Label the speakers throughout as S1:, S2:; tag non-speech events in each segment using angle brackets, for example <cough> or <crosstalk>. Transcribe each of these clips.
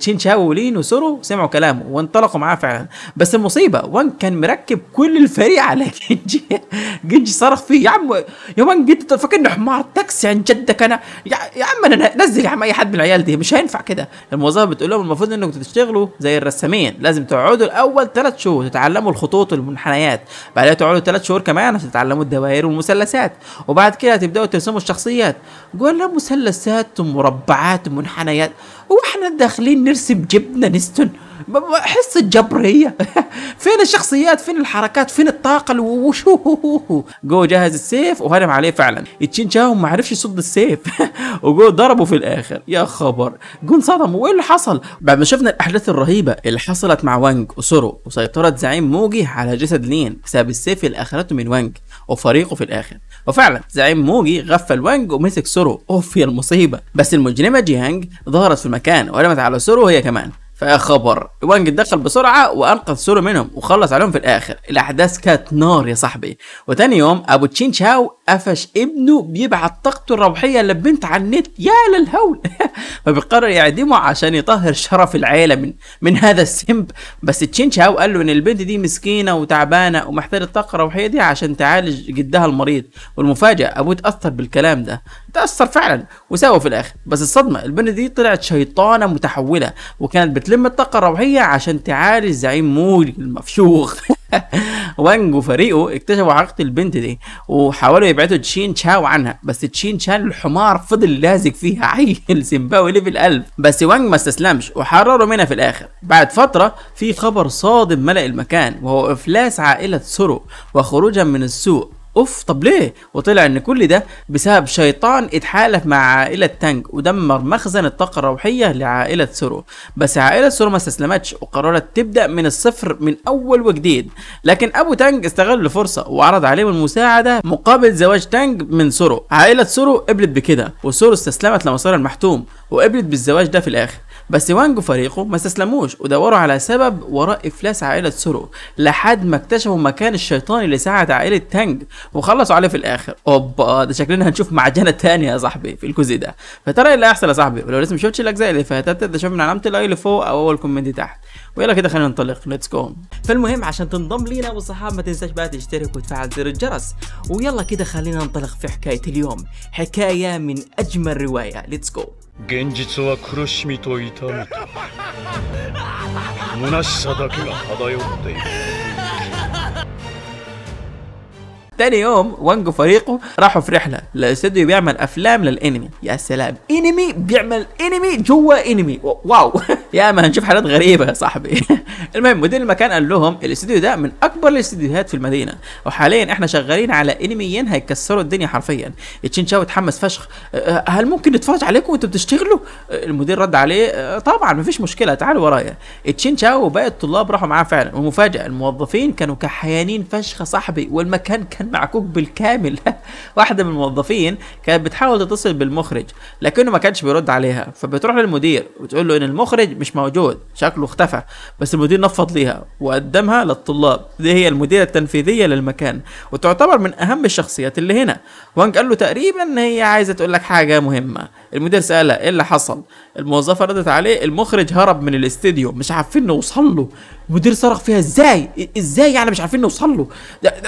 S1: تشين شاو ولين وسورو سمعوا كلامه وانطلقوا معاه فعلا بس المصيبه وان كان مركب كل الفريق على <laughs> جنجي جنجي صرخ فيه يا عم يا وان جد فاكرني حمار تاكسي عن جدك انا يا, يا عم انا نزل يا عم اي حد من العيال دي مش هينفع كده الموظفه بتقول لهم المفروض انكم تشتغلوا زي الرسامين لازم تقعدوا الاول ثلاث شهور تتعلموا الخطوط والمنحنيات بعدها تقعدوا ثلاث شهور كمان عشان تتعلموا الدوائر والمثلثات وبعد كده تبداوا ترسموا الشخصيات قول لهم مثلثات ومربعات ومنحنيات واحنا داخلين نرسم جبنا نستن حس الجبر هي <laughs> فين الشخصيات فين الحركات فين الطاقة وشو جو <laughs> جهز السيف وهرم عليه فعلا تشين شاو ما عرفش يصد السيف <laughs> وجو ضربه في الاخر يا خبر جو انصدم وايه اللي حصل بعد ما شفنا الاحداث الرهيبة اللي حصلت مع وانج وسورو وسيطرة زعيم موجي على جسد لين بسبب السيف اللي اخذته من وانج وفريقه في الاخر وفعلا زعيم موجي غفل وانج ومسك سورو اوف يا المصيبة بس المجرمة جيهانج ظهرت في المكان ورمت على سورو هي كمان فيا خبر وانج دخل بسرعه وانقذ سولو منهم وخلص عليهم في الاخر الاحداث كانت نار يا صاحبي وتاني يوم ابو تشين شاو قفش ابنه بيبعت طاقته الروحيه للبنت على النت يا للهول <laughs> فبيقرر يعدمه عشان يطهر شرف العيله من من هذا السمب بس تشين شاو قال له ان البنت دي مسكينه وتعبانه ومحتاجه الطاقه الروحيه دي عشان تعالج جدها المريض والمفاجاه ابوه اتاثر بالكلام ده تاثر فعلا وساوى في الاخر بس الصدمه البنت دي طلعت شيطانه متحوله وكانت بتلم الطاقه الروحيه عشان تعالج زعيم مول المفشوخ <laughs> وانج وفريقه اكتشفوا حقيقه البنت دي وحاولوا يبعدوا تشين تشاو عنها بس تشين تشان الحمار فضل لازق فيها <laughs> عيل زيمباوي ليفل 1000 بس وانج ما استسلمش وحرروا منها في الاخر بعد فتره في خبر صادم ملأ المكان وهو افلاس عائله سورو وخروجا من السوق اوف طب ليه وطلع ان كل ده بسبب شيطان اتحالف مع عائله تانج ودمر مخزن الطاقه الروحيه لعائله سورو بس عائله سورو ما استسلمتش وقررت تبدا من الصفر من اول وجديد لكن ابو تانج استغل الفرصه وعرض عليهم المساعده مقابل زواج تانج من سورو عائله سورو قبلت بكده وسورو استسلمت لمسار المحتوم وقبلت بالزواج ده في الاخر بس وانج وفريقه ما استسلموش ودوروا على سبب وراء إفلاس عائلة سورو لحد ما اكتشفوا مكان الشيطان اللي ساعد عائلة تانج وخلصوا عليه في الآخر أوبا ده شكلنا هنشوف معجنة تانية يا صاحبي في الجزء ده فترى إيه اللي هيحصل يا صاحبي ولو لسه مشفتش الأجزاء اللي فاتت ده شوف من علامة الأي اللي فوق أو أول كومنت تحت ويلا كده خلينا ننطلق ليتس جو فالمهم عشان تنضم لينا والصحاب ما تنساش بقى تشترك وتفعل زر الجرس ويلا كده خلينا ننطلق في حكاية اليوم حكاية من أجمل رواية ليتس جو تاني يوم وانج وفريقه راحوا في رحله لاستوديو بيعمل افلام للانمي يا سلام انمي بيعمل انمي جوا انمي واو <laughs> يا ما هنشوف حالات غريبه يا صاحبي <laughs> المهم مدير المكان قال لهم الاستوديو ده من اكبر الاستوديوهات في المدينه وحاليا احنا شغالين على انميين هيكسروا الدنيا حرفيا تشين شاو اتحمس فشخ أه، أه، هل ممكن نتفرج عليكم وانتوا بتشتغلوا أه، المدير رد عليه طبعا مفيش مشكله تعالوا ورايا تشين شاو وباقي الطلاب راحوا معاه فعلا ومفاجاه الموظفين كانوا كحيانين فشخ صاحبي والمكان كان كان <laughs> معكوك بالكامل <laughs> واحده من الموظفين كانت بتحاول تتصل بالمخرج لكنه ما كانش بيرد عليها فبتروح للمدير وتقول له ان المخرج مش موجود شكله اختفى بس المدير نفض ليها وقدمها للطلاب دي هي المديره التنفيذيه للمكان وتعتبر من اهم الشخصيات اللي هنا وان قال له تقريبا ان هي عايزه تقول لك حاجه مهمه المدير سالها ايه اللي حصل الموظفه ردت عليه المخرج هرب من الاستديو مش عارفين نوصل له المدير صرخ فيها ازاي ازاي يعني مش عارفين نوصل له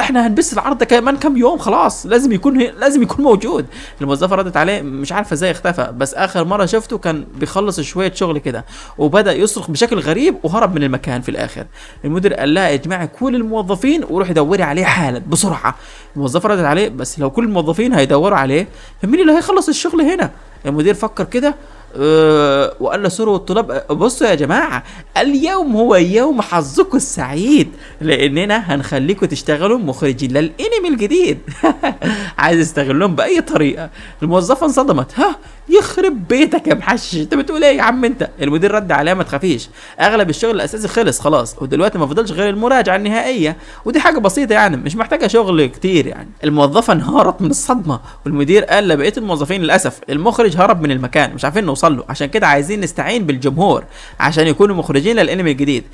S1: احنا هنبث العرض كمان كم يوم خلاص لازم يكون لازم يكون موجود الموظفه ردت عليه مش عارفه ازاي اختفى بس اخر مره شفته كان بيخلص شويه شغل كده وبدا يصرخ بشكل غريب وهرب من المكان في الاخر المدير قال لها اجمعي كل الموظفين وروحي دوري عليه حالا بسرعه الموظفه ردت عليه بس لو كل الموظفين هيدوروا عليه فمين اللي هيخلص الشغل هنا المدير فكر كده أه وقال لثروة الطلاب بصوا يا جماعة اليوم هو يوم حظكم السعيد لأننا هنخليكم تشتغلوا مخرجين للأنمي الجديد <laughs> عايز استغلهم بأي طريقة الموظفة انصدمت ها يخرب بيتك يا محشش انت بتقول ايه يا عم انت المدير رد عليها ما تخافيش اغلب الشغل الاساسي خلص خلاص ودلوقتي ما فضلش غير المراجعه النهائيه ودي حاجه بسيطه يعني مش محتاجه شغل كتير يعني الموظفه انهارت من الصدمه والمدير قال لبقيه الموظفين للاسف المخرج هرب من المكان مش عارفين نوصل له عشان كده عايزين نستعين بالجمهور عشان يكونوا مخرجين للانمي الجديد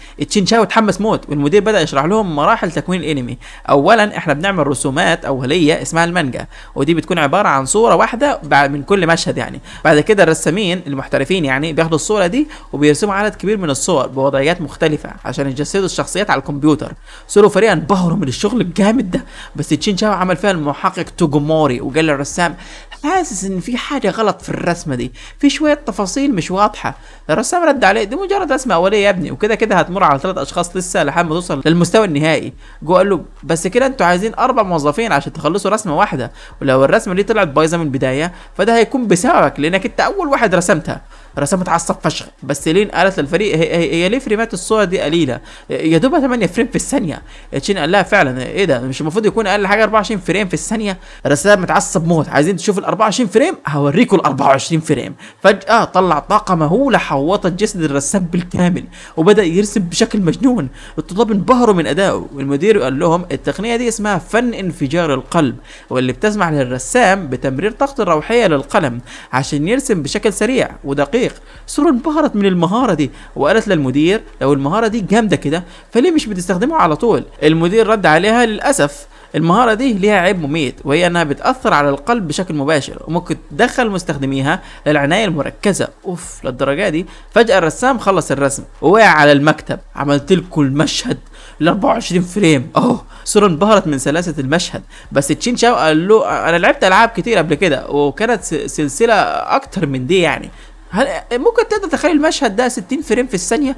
S1: شاو اتحمس موت والمدير بدا يشرح لهم مراحل تكوين الانمي اولا احنا بنعمل رسومات اوليه اسمها المانجا ودي بتكون عباره عن صوره واحده من كل مشهد يعني بعد كده الرسامين المحترفين يعني بياخدوا الصوره دي وبيرسموا عدد كبير من الصور بوضعيات مختلفه عشان يجسدوا الشخصيات على الكمبيوتر صوروا فريق انبهروا من الشغل الجامد ده بس تشين شاو عمل فيها المحقق توجوموري وقال للرسام حاسس ان في حاجه غلط في الرسمه دي في شويه تفاصيل مش واضحه الرسام رد عليه دي مجرد رسمه اوليه يا ابني وكده كده هتمر على ثلاث اشخاص لسه لحد ما توصل للمستوى النهائي جو قال له بس كده انتوا عايزين اربع موظفين عشان تخلصوا رسمه واحده ولو الرسمه دي طلعت بايظه من البدايه فده هيكون بسببك لانك انت اول واحد رسمتها رسام متعصب فشخ بس لين قالت للفريق هي, هي, هي ليه فريمات الصوره دي قليله يا دوبها 8 فريم في الثانيه تشين قال لها فعلا ايه ده مش المفروض يكون اقل حاجه 24 فريم في الثانيه رسام متعصب موت عايزين تشوف ال 24 فريم هوريكم ال 24 فريم فجاه طلع طاقه مهوله حوطت جسد الرسام بالكامل وبدا يرسم بشكل مجنون الطلاب انبهروا من ادائه والمدير قال لهم التقنيه دي اسمها فن انفجار القلب واللي بتسمح للرسام بتمرير طاقه الروحيه للقلم عشان يرسم بشكل سريع ودقيق الفريق سورة انبهرت من المهارة دي وقالت للمدير لو المهارة دي جامدة كده فليه مش بتستخدمها على طول المدير رد عليها للأسف المهارة دي ليها عيب مميت وهي انها بتأثر على القلب بشكل مباشر وممكن تدخل مستخدميها للعناية المركزة اوف للدرجة دي فجأة الرسام خلص الرسم ووقع على المكتب عملت لكم المشهد ال 24 فريم اوه سورة انبهرت من سلاسة المشهد بس تشين شاو قال له انا لعبت العاب كتير قبل كده وكانت سلسلة اكتر من دي يعني هل ممكن تقدر تخيل المشهد ده 60 فريم في الثانيه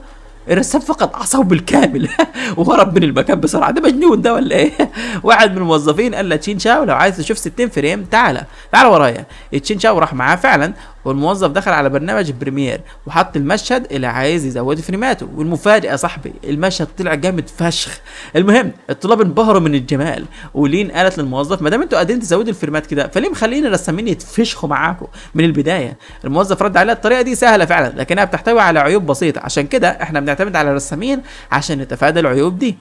S1: الرسام فقد اعصابه بالكامل <laughs> وهرب من المكان بسرعه ده مجنون ده ولا ايه <laughs> واحد من الموظفين قال لتشين شاو لو عايز تشوف 60 فريم تعالى تعالى ورايا تشين شاو راح معاه فعلا والموظف دخل على برنامج بريمير وحط المشهد اللي عايز يزود فريماته والمفاجاه يا صاحبي المشهد طلع جامد فشخ المهم الطلاب انبهروا من الجمال ولين قالت للموظف ما دام انتوا قادرين تزودوا الفريمات كده فليه مخلين الرسامين يتفشخوا معاكم من البدايه الموظف رد عليها الطريقه دي سهله فعلا لكنها بتحتوي على عيوب بسيطه عشان كده احنا بنعتمد على الرسامين عشان نتفادى العيوب دي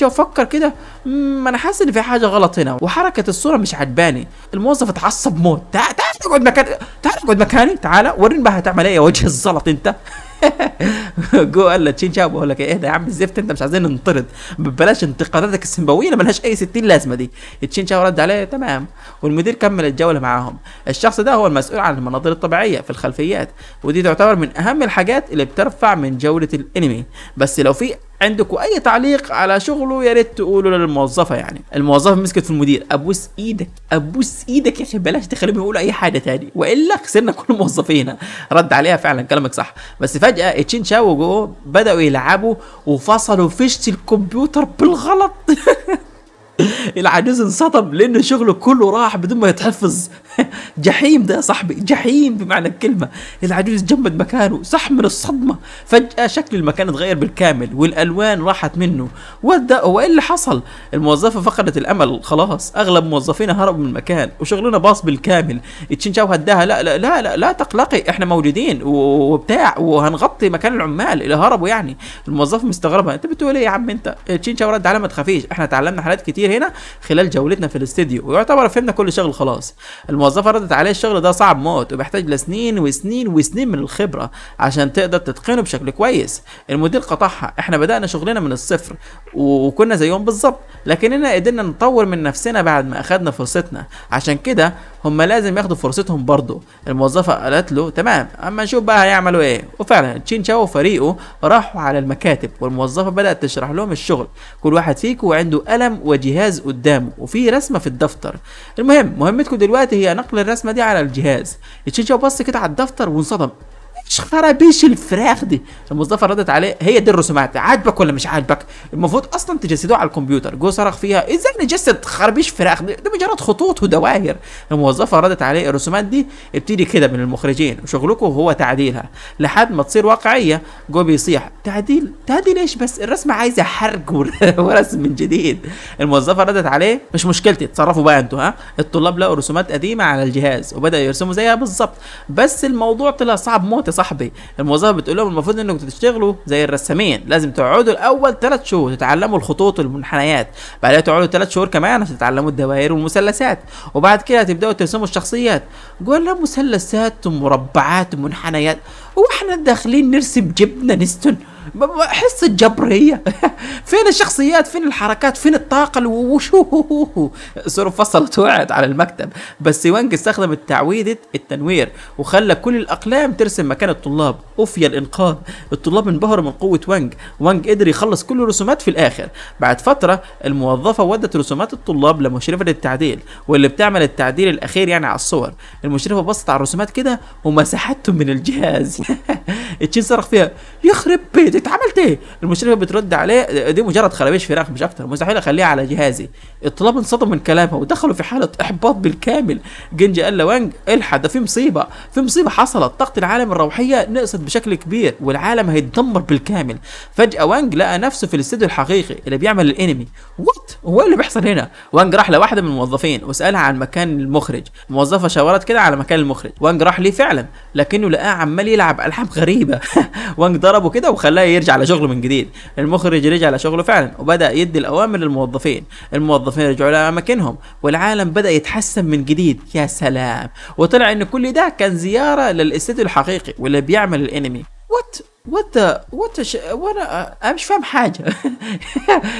S1: شو فكر كده ما انا حاسس ان في حاجه غلط هنا وحركه الصوره مش عجباني الموظف اتعصب موت تعال اقعد مكان تعال اقعد مكان هاني يعني تعالى وريني بقى هتعمل ايه يا وجه الزلط انت جو <laughs> قال لتشين شاب بقول لك ايه ده يا عم الزفت انت مش عايزين ننطرد ببلاش انتقاداتك السيمباويه ملهاش اي 60 لازمه دي تشين شاب رد عليه تمام والمدير كمل الجوله معاهم الشخص ده هو المسؤول عن المناظر الطبيعيه في الخلفيات ودي تعتبر من اهم الحاجات اللي بترفع من جوده الانمي بس لو في عندكم اي تعليق على شغله يا ريت تقولوا للموظفه يعني الموظفه مسكت في المدير ابوس ايدك ابوس ايدك يا اخي بلاش تخليهم يقولوا اي حاجه تاني والا خسرنا كل موظفينا رد عليها فعلا كلامك صح بس فجاه تشين شاو وجو بداوا يلعبوا وفصلوا فيشه الكمبيوتر بالغلط <laughs> <laughs> العجوز انصدم لان شغله كله راح بدون ما يتحفظ <laughs> جحيم ده يا صاحبي جحيم بمعنى الكلمه العجوز جمد مكانه صح من الصدمه فجاه شكل المكان اتغير بالكامل والالوان راحت منه وده هو ايه اللي حصل الموظفه فقدت الامل خلاص اغلب موظفينا هربوا من المكان وشغلنا باص بالكامل تشينشاو هداها لا لا لا لا, لا تقلقي احنا موجودين وبتاع وهنغطي مكان العمال اللي هربوا يعني الموظفه مستغربه انت بتقول ايه يا عم انت تشينشاو رد على ما تخافيش احنا تعلمنا حالات كتير هنا خلال جولتنا في الاستديو ويعتبر فهمنا كل شغل خلاص الموظفه ردت عليه الشغل ده صعب موت وبيحتاج لسنين وسنين وسنين من الخبره عشان تقدر تتقنه بشكل كويس المدير قطعها احنا بدانا شغلنا من الصفر وكنا زيهم بالظبط لكننا قدرنا نطور من نفسنا بعد ما اخدنا فرصتنا عشان كده هم لازم ياخدوا فرصتهم برضه الموظفه قالت له تمام اما نشوف بقى هيعملوا ايه وفعلا تشين شاو وفريقه راحوا على المكاتب والموظفه بدات تشرح لهم الشغل كل واحد فيكم عنده قلم وجهاز قدامه وفي رسمه في الدفتر المهم مهمتكم دلوقتي هي نقل الرسمه دي على الجهاز تشين شاو بص كده على الدفتر وانصدم شخفرة بيش الفراخ دي الموظفه ردت عليه هي دي الرسومات عاجبك ولا مش عاجبك المفروض اصلا تجسدوه على الكمبيوتر جو صرخ فيها ازاي نجسد خربيش فراخ دي, دي مجرد خطوط ودوائر الموظفه ردت عليه الرسومات دي ابتدي كده من المخرجين وشغلكم هو تعديلها لحد ما تصير واقعيه جو بيصيح تعديل تعديل ايش بس الرسمه عايزه حرق <laughs> ورسم من جديد الموظفه ردت عليه مش مشكلتي اتصرفوا بقى انتوا ها الطلاب لقوا رسومات قديمه على الجهاز وبداوا يرسموا زيها بالظبط بس الموضوع طلع صعب موت صاحبي الموظفه بتقول لهم المفروض انكم تشتغلوا زي الرسامين لازم تقعدوا الاول ثلاث شهور تتعلموا الخطوط والمنحنيات بعدها تقعدوا ثلاث شهور كمان عشان تتعلموا الدوائر والمثلثات وبعد كده تبداوا ترسموا الشخصيات قول لهم مثلثات ومربعات ومنحنيات واحنا داخلين نرسم جبنه نستن احس الجبر هي <laughs> فين الشخصيات فين الحركات فين الطاقة وشو سورو فصلت وقعت على المكتب بس سيوانج استخدمت تعويذة التنوير وخلى كل الأقلام ترسم مكان الطلاب أوف الإنقاذ الطلاب انبهروا من قوة وانج وانج قدر يخلص كل الرسومات في الآخر بعد فترة الموظفة ودت رسومات الطلاب لمشرفة التعديل واللي بتعمل التعديل الأخير يعني على الصور المشرفة بصت على الرسومات كده ومسحتهم من الجهاز <laughs> تشين صرخ فيها يخرب بيت انت عملت ايه المشرفه بترد عليه دي مجرد خرابيش فراخ مش اكتر مستحيل اخليها على جهازي الطلاب انصدموا من كلامها ودخلوا في حاله احباط بالكامل جنجي قال لوانج الحق ده في مصيبه في مصيبه حصلت طاقه العالم الروحيه نقصت بشكل كبير والعالم هيتدمر بالكامل فجاه وانج لقى نفسه في الاستوديو الحقيقي اللي بيعمل الانمي وات هو إيه اللي بيحصل هنا وانج راح لواحده من الموظفين وسالها عن مكان المخرج الموظفه شاورت كده على مكان المخرج وانج راح ليه فعلا لكنه لقاه عمال يلعب العاب غريبه <laughs> وانج ضربه كده وخلاه خلاه يرجع لشغله من جديد المخرج رجع لشغله فعلا وبدا يدي الاوامر للموظفين الموظفين رجعوا لاماكنهم والعالم بدا يتحسن من جديد يا سلام وطلع ان كل ده كان زياره للاستديو الحقيقي واللي بيعمل الانمي وات وات وات وانا انا مش فاهم حاجه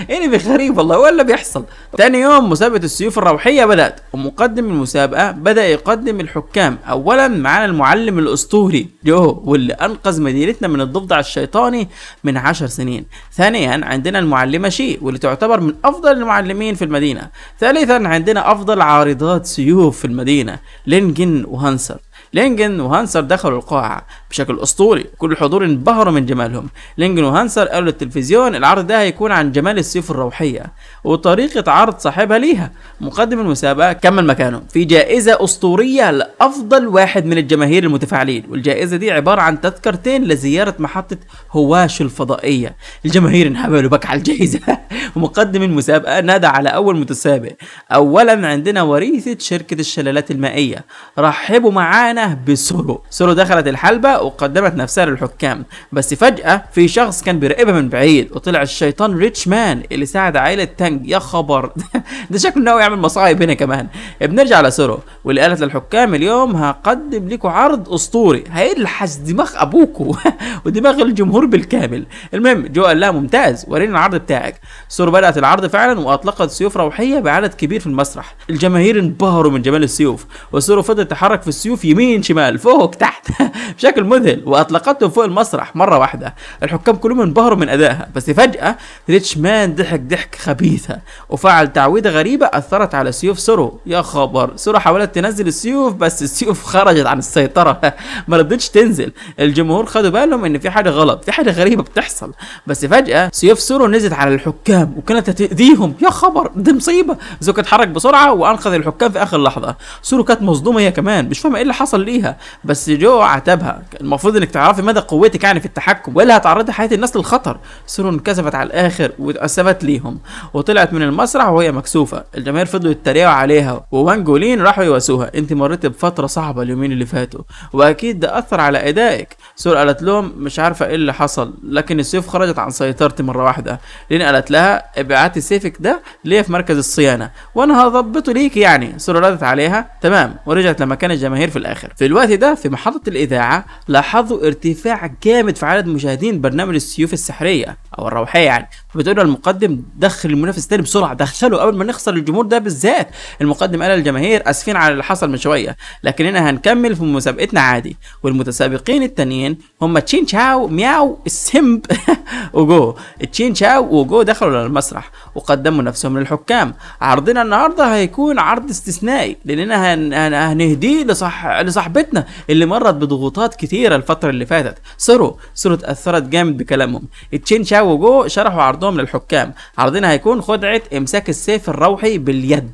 S1: يعني <laughs> غريب والله ولا بيحصل ثاني يوم مسابقه السيوف الروحيه بدات ومقدم المسابقه بدا يقدم الحكام اولا معانا المعلم الاسطوري جو واللي انقذ مدينتنا من الضفدع الشيطاني من عشر سنين ثانيا عندنا المعلمه شي واللي تعتبر من افضل المعلمين في المدينه ثالثا عندنا افضل عارضات سيوف في المدينه لينجن وهانسر لينجن وهانسر دخلوا القاعة بشكل أسطوري كل الحضور انبهروا من جمالهم لينجن وهانسر قالوا للتلفزيون العرض ده هيكون عن جمال السيوف الروحية وطريقة عرض صاحبها ليها مقدم المسابقة كمل مكانه في جائزة أسطورية لأفضل واحد من الجماهير المتفاعلين والجائزة دي عبارة عن تذكرتين لزيارة محطة هواش الفضائية الجماهير انهبلوا بك على الجائزة <laughs> ومقدم المسابقة نادى على أول متسابق أولا عندنا وريثة شركة الشلالات المائية رحبوا معانا مليانه بسولو سولو دخلت الحلبه وقدمت نفسها للحكام بس فجاه في شخص كان بيراقبها من بعيد وطلع الشيطان ريتش مان اللي ساعد عائله تانج يا خبر <laughs> ده شكله ناوي يعمل مصايب هنا كمان بنرجع لسورو واللي قالت للحكام اليوم هقدم لكم عرض اسطوري هيلحس دماغ ابوكو <laughs> ودماغ الجمهور بالكامل المهم جو قال لها ممتاز وريني العرض بتاعك سورو بدات العرض فعلا واطلقت سيوف روحيه بعدد كبير في المسرح الجماهير انبهروا من جمال السيوف وسورو فضلت تتحرك في السيوف يمين يمين شمال فوق تحت <laughs> بشكل مذهل واطلقته فوق المسرح مره واحده الحكام كلهم انبهروا من ادائها بس فجاه ريتشمان ضحك ضحك خبيثه وفعل تعويذه غريبه اثرت على سيوف سورو يا خبر سورو حاولت تنزل السيوف بس السيوف <laughs> خرجت عن السيطره <laughs> ما رضتش تنزل الجمهور خدوا بالهم ان في حاجه غلط في حاجه غريبه بتحصل بس فجاه سيوف سورو نزلت على الحكام وكانت هتاذيهم يا خبر دي مصيبه زوك اتحرك بسرعه وانقذ الحكام في اخر لحظه سورو كانت مصدومه هي كمان مش فاهمه ايه اللي حصل توصل ليها بس جو عتبها المفروض انك تعرفي مدى قوتك يعني في التحكم ولا هتعرضي حياه الناس للخطر سرون انكسفت على الاخر واتقسمت ليهم وطلعت من المسرح وهي مكسوفه الجماهير فضلوا يتريقوا عليها ووان جولين راحوا يواسوها انت مريتي بفتره صعبه اليومين اللي فاتوا واكيد ده اثر على ادائك سور قالت لهم مش عارفه ايه اللي حصل لكن السيوف خرجت عن سيطرتي مره واحده لين قالت لها ابعتي سيفك ده ليا في مركز الصيانه وانا هظبطه ليك يعني سور ردت عليها تمام ورجعت لمكان الجماهير في الاخر في الوقت ده في محطة الإذاعة لاحظوا ارتفاع جامد في عدد مشاهدين برنامج السيوف السحرية أو الروحية يعني فبتقول له المقدم دخل المنافس الثاني بسرعه دخله قبل ما نخسر الجمهور ده بالذات المقدم قال للجماهير اسفين على اللي حصل من شويه لكننا هنكمل في مسابقتنا عادي والمتسابقين التانيين هم تشين تشاو مياو السمب <laughs> وجو تشين تشاو وجو دخلوا للمسرح وقدموا نفسهم للحكام عرضنا النهارده هيكون عرض استثنائي لاننا هن... هنهديه لصح... لصاحبتنا اللي مرت بضغوطات كثيره الفتره اللي فاتت سرو سرو اتاثرت جامد بكلامهم تشين تشاو وجو شرحوا عرض عرضهم للحكام عرضنا هيكون خدعه امساك السيف الروحي باليد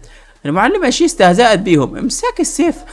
S1: المعلمة شي استهزأت بيهم امساك السيف <laughs>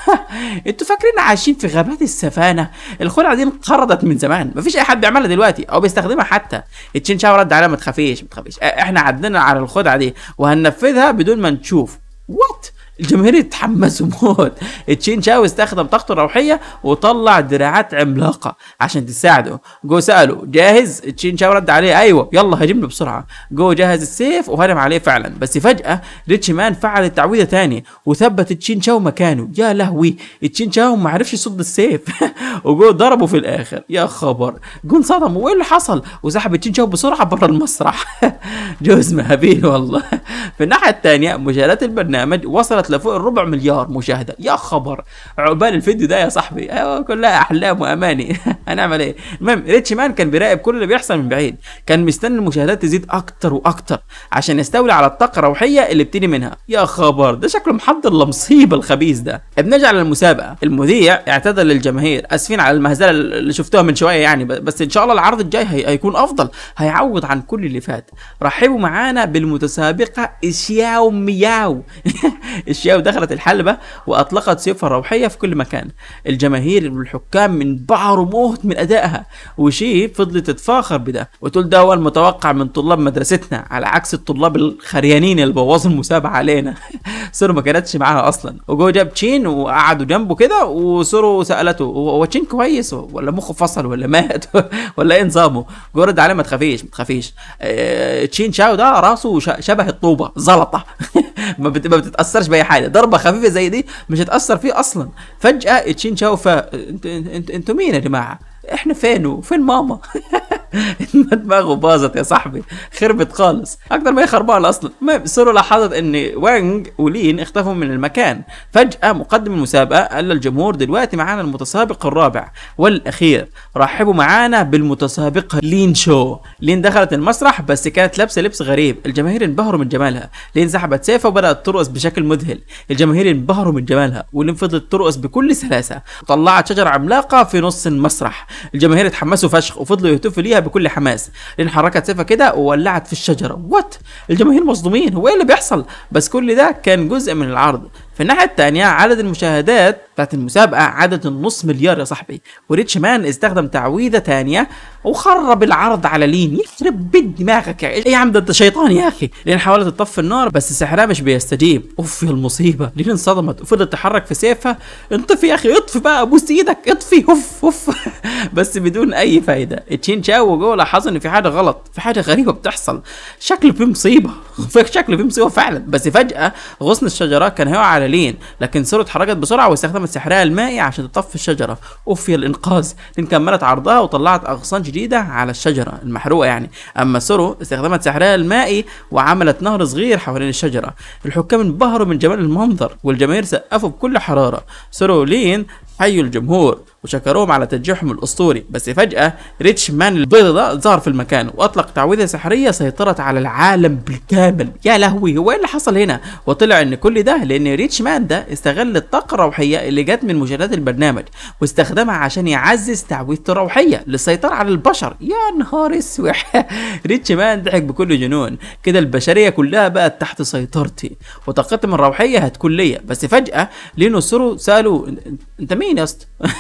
S1: انتوا فاكرين عايشين في غابات السفانة الخلعة دي انقرضت من زمان مفيش اي حد بيعملها دلوقتي او بيستخدمها حتى التشينشاو رد عليها ما تخافيش ما تخافيش احنا عدينا على الخدعة دي وهننفذها بدون ما نشوف وات الجماهير يتحمسوا موت تشين شاو استخدم طاقته الروحيه وطلع دراعات عملاقه عشان تساعده جو ساله جاهز تشين شاو رد عليه ايوه يلا هاجم له بسرعه جو جهز السيف وهرم عليه فعلا بس فجاه ريتشي مان فعل التعويذه تاني وثبت تشين شاو مكانه يا لهوي تشين شاو ما عرفش يصد السيف <laughs> وجو ضربه في الاخر يا خبر جو انصدم وايه اللي حصل وسحب تشين شاو بسرعه بره المسرح <laughs> جوز مهابيل والله في الناحيه الثانيه مشاهدات البرنامج وصلت وصلت لفوق الربع مليار مشاهده يا خبر عقبال الفيديو ده يا صاحبي أيوة، كلها احلام واماني <laughs> هنعمل ايه المهم ريتش مان كان بيراقب كل اللي بيحصل من بعيد كان مستني المشاهدات تزيد اكتر واكتر عشان يستولي على الطاقه الروحيه اللي بتيجي منها يا خبر ده شكله محضر لمصيبه الخبيث ده بنرجع للمسابقه المذيع اعتذر للجماهير اسفين على المهزله اللي شفتوها من شويه يعني بس ان شاء الله العرض الجاي هي... هيكون افضل هيعوض عن كل اللي فات رحبوا معانا بالمتسابقه اشياو مياو <laughs> الشيعة ودخلت الحلبة وأطلقت سيوفها الروحية في كل مكان الجماهير والحكام من بعر موت من أدائها وشي فضلت تتفاخر بده وتقول ده هو المتوقع من طلاب مدرستنا على عكس الطلاب الخريانين اللي بوظوا المسابقة علينا <laughs> سورو ما كانتش معاها أصلا وجو جاب تشين وقعدوا جنبه كده وسورو سألته هو تشين كويس ولا مخه فصل ولا مات <laughs> ولا ايه نظامه جو رد عليه ما تخافيش ما تخافيش آه، تشين شاو ده راسه شبه الطوبة زلطة <laughs> ما بتتأثرش بأي حاجه ضربه خفيفه زي دي مش هتاثر فيه اصلا فجاه تشين شاوفه انتوا انت انت انت مين يا جماعه احنا فين وفين ماما <laughs> ما دماغه باظت يا صاحبي خربت خالص اكتر ما هي خربانه اصلا ما سولو لاحظت ان وانج ولين اختفوا من المكان فجاه مقدم المسابقه قال للجمهور دلوقتي معانا المتسابق الرابع والاخير رحبوا معانا بالمتسابقه لين شو لين دخلت المسرح بس كانت لابسه لبس غريب الجماهير انبهروا من جمالها لين سحبت سيفها وبدات ترقص بشكل مذهل الجماهير انبهروا من جمالها ولين فضلت ترقص بكل سلاسه طلعت شجره عملاقه في نص المسرح الجماهير اتحمسوا فشخ وفضلوا يهتفوا ليها بكل حماس لان حركت سيفها كده وولعت في الشجره وات الجماهير مصدومين هو ايه اللي بيحصل بس كل ده كان جزء من العرض في الناحيه الثانيه عدد المشاهدات بتاعت المسابقه عدد النص مليار يا صاحبي وريتش مان استخدم تعويذه ثانيه وخرب العرض على لين يخرب بيت دماغك يا إيه يا عم ده انت شيطان يا اخي لين حاولت تطفي النار بس سحرها مش بيستجيب اوف يا المصيبه لين انصدمت وفضلت تحرك في سيفها انطفي يا اخي اطفي بقى ابوس ايدك اطفي اوف اوف <laughs> بس بدون اي فايده تشين تشاو وجو لاحظ ان في حاجه غلط في حاجه غريبه بتحصل شكله في مصيبه <laughs> شكله في مصيبه فعلا بس فجاه غصن الشجره كان هيقع على حلالين لكن سارة اتحركت بسرعة واستخدمت سحرها المائي عشان تطفي الشجرة أوفي الإنقاذ لين كملت عرضها وطلعت أغصان جديدة على الشجرة المحروقة يعني أما سورو استخدمت سحرها المائي وعملت نهر صغير حوالين الشجرة الحكام انبهروا من جمال المنظر والجماهير سقفوا بكل حرارة سورو لين حيوا الجمهور وشكروهم على تنجيحهم الاسطوري بس فجاه ريتش مان البيضة ده ظهر في المكان واطلق تعويذه سحريه سيطرت على العالم بالكامل يا لهوي هو ايه اللي حصل هنا وطلع ان كل ده لان ريتش مان ده استغل الطاقه الروحيه اللي جت من مشاهدات البرنامج واستخدمها عشان يعزز تعويذته الروحيه للسيطره على البشر يا نهار اسوح <laughs> ريتش مان ضحك بكل جنون كده البشريه كلها بقت تحت سيطرتي وطاقتهم الروحيه هتكون ليا بس فجاه لينو سالوا انت مين يا اسطى <laughs>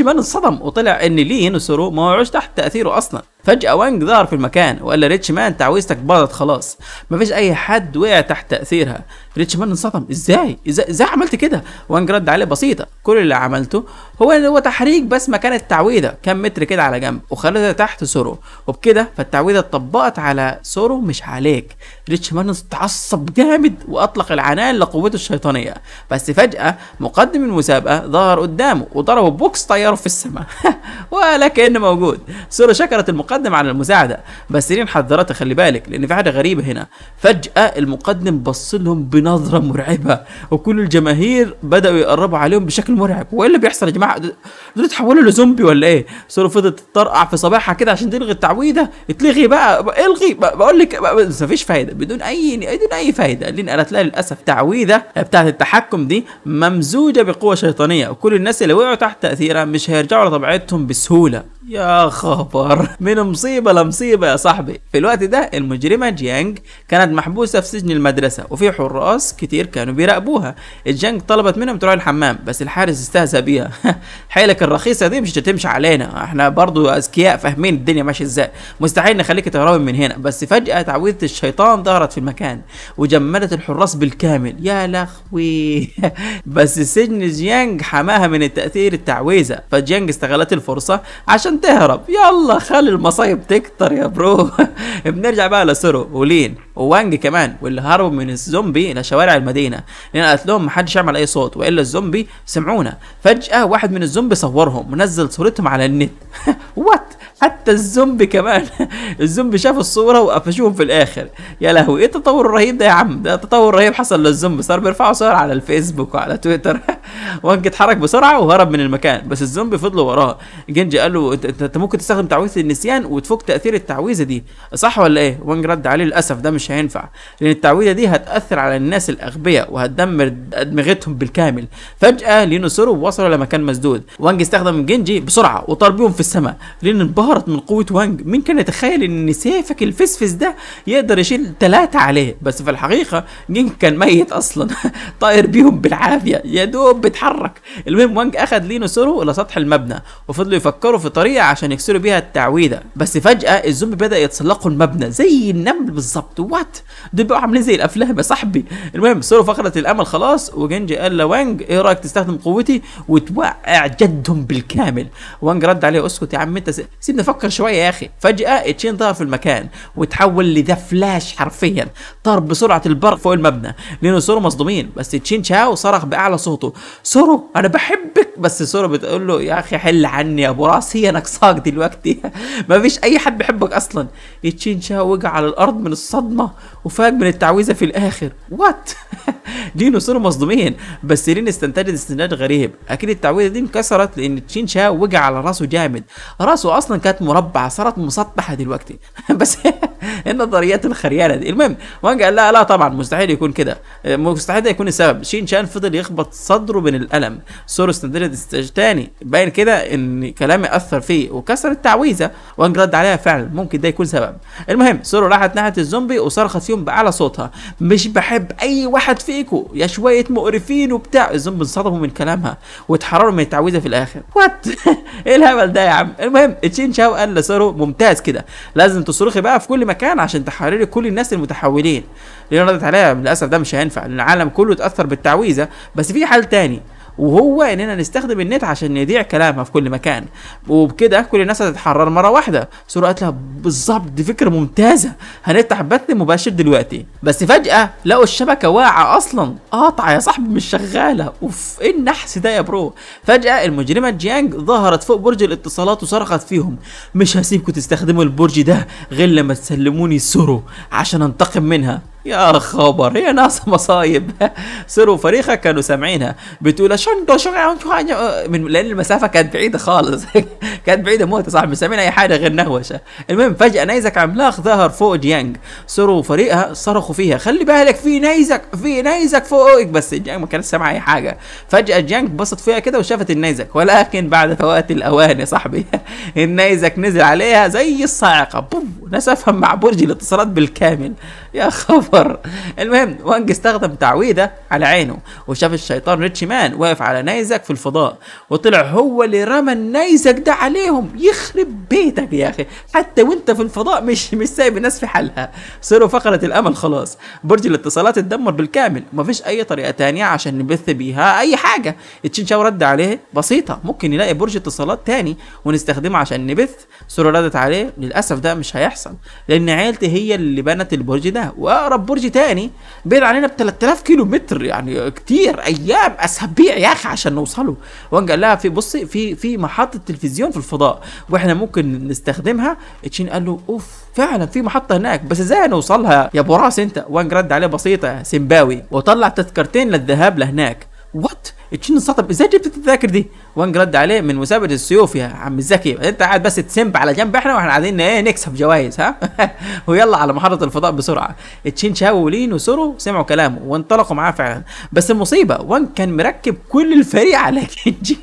S1: مان انصدم وطلع ان لين وسورو ما وعوش تحت تاثيره اصلا فجأة وانج ظهر في المكان وقال لريتش مان تعويذتك باظت خلاص مفيش أي حد وقع تحت تأثيرها ريتش مان انصدم ازاي ازاي, إزاي عملت كده وانج رد عليه بسيطة كل اللي عملته هو هو تحريك بس مكان التعويذة كام متر كده على جنب وخليتها تحت سورو وبكده فالتعويذة اتطبقت على سورو مش عليك ريتش مان اتعصب جامد وأطلق العنان لقوته الشيطانية بس فجأة مقدم المسابقة ظهر قدامه وضربه بوكس طياره في السماء <laughs> ولكنه موجود سورو شكرت المقدم المقدم على المساعده بس رين حذرتها خلي بالك لان في حاجه غريبه هنا فجاه المقدم بص لهم بنظره مرعبه وكل الجماهير بداوا يقربوا عليهم بشكل مرعب وايه اللي بيحصل يا جماعه دول تحولوا لزومبي ولا ايه سوري فضلت تطرقع في صباحها كده عشان تلغي التعويذه اتلغي بقى الغي بقول لك مفيش فايده بدون اي بدون اي فايده لين قالت لها للاسف تعويذه بتاعه التحكم دي ممزوجه بقوه شيطانيه وكل الناس اللي وقعوا تحت تاثيرها مش هيرجعوا لطبيعتهم بسهوله يا خبر من مصيبة لمصيبة يا صاحبي في الوقت ده المجرمة جيانج كانت محبوسة في سجن المدرسة وفي حراس كتير كانوا بيراقبوها جيانج طلبت منهم تروح الحمام بس الحارس استهزأ بيها <laughs> حيلك الرخيصة دي مش هتمشي علينا احنا برضو اذكياء فاهمين الدنيا ماشية ازاي مستحيل نخليك تهربي من هنا بس فجأة تعويذة الشيطان ظهرت في المكان وجمدت الحراس بالكامل يا لخوي <laughs> بس سجن جيانج حماها من التأثير التعويذة فجيانج استغلت الفرصة عشان عشان تهرب يلا خلي المصايب تكتر يا برو <laughs> بنرجع بقى لسورو ولين ووانج كمان واللي هربوا من الزومبي الى شوارع المدينه لان قتلهم محدش يعمل اي صوت والا الزومبي سمعونا فجاه واحد من الزومبي صورهم ونزل صورتهم على النت وات <laughs> حتى الزومبي كمان <laughs> الزومبي شاف الصوره وقفشوهم في الاخر يا لهوي ايه التطور الرهيب ده يا عم ده تطور رهيب حصل للزومبي صار بيرفعوا صور على الفيسبوك وعلى تويتر <laughs> وانك اتحرك بسرعه وهرب من المكان بس الزومبي فضلوا وراه جنجي قال له انت انت ممكن تستخدم تعويذه النسيان وتفك تاثير التعويذه دي صح ولا ايه وانج رد عليه للاسف ده مش هينفع لان التعويذه دي هتاثر على الناس الاغبياء وهتدمر ادمغتهم بالكامل فجاه لينو سورو وصلوا لمكان مسدود وانج استخدم جنجي بسرعه وطار بيهم في السماء لين انبهر انبهرت من قوة وانج مين كان يتخيل ان سيفك الفسفس ده يقدر يشيل ثلاثة عليه بس في الحقيقة جين كان ميت اصلا <laughs> طاير بيهم بالعافية يا دوب بيتحرك المهم وانج اخد لينو سورو الى سطح المبنى وفضلوا يفكروا في طريقة عشان يكسروا بيها التعويذة بس فجأة الزومبي بدأ يتسلقوا المبنى زي النمل بالظبط وات دول بقوا عاملين زي الافلام يا صاحبي المهم سورو فقدت الامل خلاص وجينجي قال لوانج ايه رايك تستخدم قوتي وتوقع جدهم بالكامل وانج رد عليه اسكت يا عم انت سيبنا افكر شويه يا اخي فجاه اتشين ظهر في المكان وتحول لذا فلاش حرفيا طار بسرعه البرق فوق المبنى لينو سورو مصدومين بس تشين شاو صرخ باعلى صوته سورو انا بحبك بس سورو بتقول له يا اخي حل عني يا ابو راس هي نقصاك دلوقتي <laughs> ما فيش اي حد بحبك اصلا تشين شاو وقع على الارض من الصدمه وفاق من التعويذه في الاخر وات <laughs> لينو سورو مصدومين بس لين استنتجت استنتاج غريب اكيد التعويذه دي انكسرت لان تشين شاو وقع على راسه جامد راسه اصلا كانت مربعه صارت مسطحه دلوقتي <laughs> بس <laughs> النظريات الخريانه دي المهم وانج قال لها لا طبعا مستحيل يكون كده مستحيل ده يكون السبب شين شان فضل يخبط صدره من الالم سورس ندلت استجتاني باين كده ان كلامي اثر فيه وكسر التعويذه وانج رد عليها فعلا ممكن ده يكون سبب المهم سورو راحت ناحيه الزومبي وصرخت فيهم باعلى صوتها مش بحب اي واحد فيكم يا شويه مقرفين وبتاع الزومبي انصدموا من كلامها واتحرروا من التعويذه في الاخر وات <laughs> ايه الهبل ده يا عم المهم تشين شاو قال لسورو ممتاز كده لازم تصرخي بقى في كل مكان عشان تحرري كل الناس المتحولين لان ردت عليها للاسف ده مش هينفع لان العالم كله اتاثر بالتعويذه بس في حل تاني وهو اننا نستخدم النت عشان نذيع كلامها في كل مكان وبكده كل الناس هتتحرر مره واحده سورة قالت لها بالظبط دي فكره ممتازه هنفتح بث مباشر دلوقتي بس فجاه لقوا الشبكه واقعه اصلا قاطعه يا صاحبي مش شغاله اوف ايه النحس ده يا برو فجاه المجرمه جيانج ظهرت فوق برج الاتصالات وصرخت فيهم مش هسيبكم تستخدموا البرج ده غير لما تسلموني سورو عشان انتقم منها يا خبر هي ناس <laughs> مصايب سروا فريقها كانوا سامعينها بتقول شن يعني من لان المسافه كانت بعيده خالص <laughs> كانت بعيده موت صح مش سامعين اي حاجه غير نهوشه المهم فجاه نيزك عملاق ظهر فوق جيانج سروا وفريقها صرخوا فيها خلي بالك في نيزك في نيزك فوقك بس جيانج ما كانت سامعه اي حاجه فجاه جيانج بصت فيها كده وشافت النيزك ولكن بعد فوات الاوان يا صاحبي <laughs> النيزك نزل عليها زي الصاعقه بوم نسفها مع برج الاتصالات بالكامل يا خبر يعتبر المهم وانج استخدم تعويذة على عينه وشاف الشيطان ريتشي مان واقف على نيزك في الفضاء وطلع هو اللي رمى النيزك ده عليهم يخرب بيتك يا اخي حتى وانت في الفضاء مش مش سايب الناس في حالها صاروا فقرة الامل خلاص برج الاتصالات اتدمر بالكامل ومفيش اي طريقة تانية عشان نبث بيها اي حاجة تشين شاو رد عليه بسيطة ممكن نلاقي برج اتصالات تاني ونستخدمه عشان نبث سورو ردت عليه للاسف ده مش هيحصل لان عيلتي هي اللي بنت البرج ده واقرب برج تاني بعيد علينا ب 3000 كيلو متر يعني كتير ايام اسابيع يا اخي عشان نوصله وان قال لها في بصي في في محطه تلفزيون في الفضاء واحنا ممكن نستخدمها تشين قال له اوف فعلا في محطه هناك بس ازاي نوصلها يا ابو راس انت وان رد عليه بسيطه سيمباوي وطلع تذكرتين للذهاب لهناك وات تشين انصدم ازاي جبت التذاكر دي وانج رد عليه من مسابقه السيوف يا عم الزكي انت قاعد بس تسمب على جنب احنا واحنا قاعدين ايه نكسب جوائز ها <laughs> ويلا على محطه الفضاء بسرعه تشين شاو ولين وسورو سمعوا كلامه وانطلقوا معاه فعلا بس المصيبه وانج كان مركب كل الفريق على <laughs> جنجي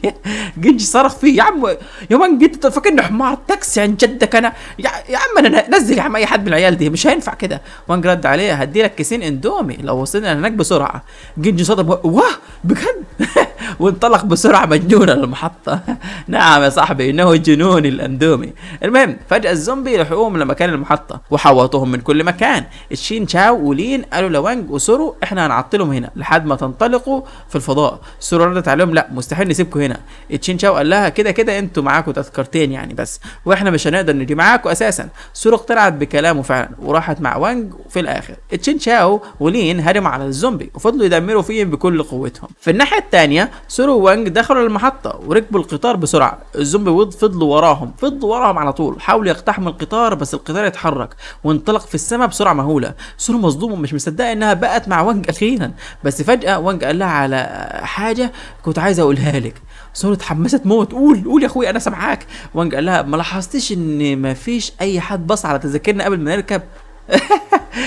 S1: جنجي صرخ فيه يا عم يا وانج انت فاكرني حمار تاكسي عن جدك انا يا, يا عم انا نزل يا عم اي حد من العيال دي مش هينفع كده وانج رد عليه هدي لك كيسين اندومي لو وصلنا هناك بسرعه جنجي صدم واه بجد <laughs> وانطلق بسرعه مجنونا المحطة <laughs> نعم يا صاحبي إنه جنون الأندومي المهم فجأة الزومبي لحقوهم لمكان المحطة وحوطوهم من كل مكان تشين تشاو ولين قالوا لوانج وسورو إحنا هنعطلهم هنا لحد ما تنطلقوا في الفضاء سورو ردت عليهم لا مستحيل نسيبكم هنا تشين تشاو قال لها كده كده أنتوا معاكم تذكرتين يعني بس وإحنا مش هنقدر نجي معاكم أساسا سورو اقتنعت بكلامه فعلا وراحت مع وانج في الآخر تشين تشاو ولين هرموا على الزومبي وفضلوا يدمروا فيهم بكل قوتهم في الناحية التانية سورو وانج دخلوا المحطة الخريطة وركبوا القطار بسرعة الزومبي فضلوا وراهم فضلوا وراهم على طول حاولوا يقتحموا القطار بس القطار يتحرك وانطلق في السماء بسرعة مهولة سور مصدوم مش مصدقة انها بقت مع وانج اخيرا بس فجأة وانج قال لها على حاجة كنت عايز اقولها لك سور اتحمست موت قول قول يا اخويا انا سامعاك وانج قال لها ما لاحظتش ان مفيش اي حد بص على تذاكرنا قبل ما نركب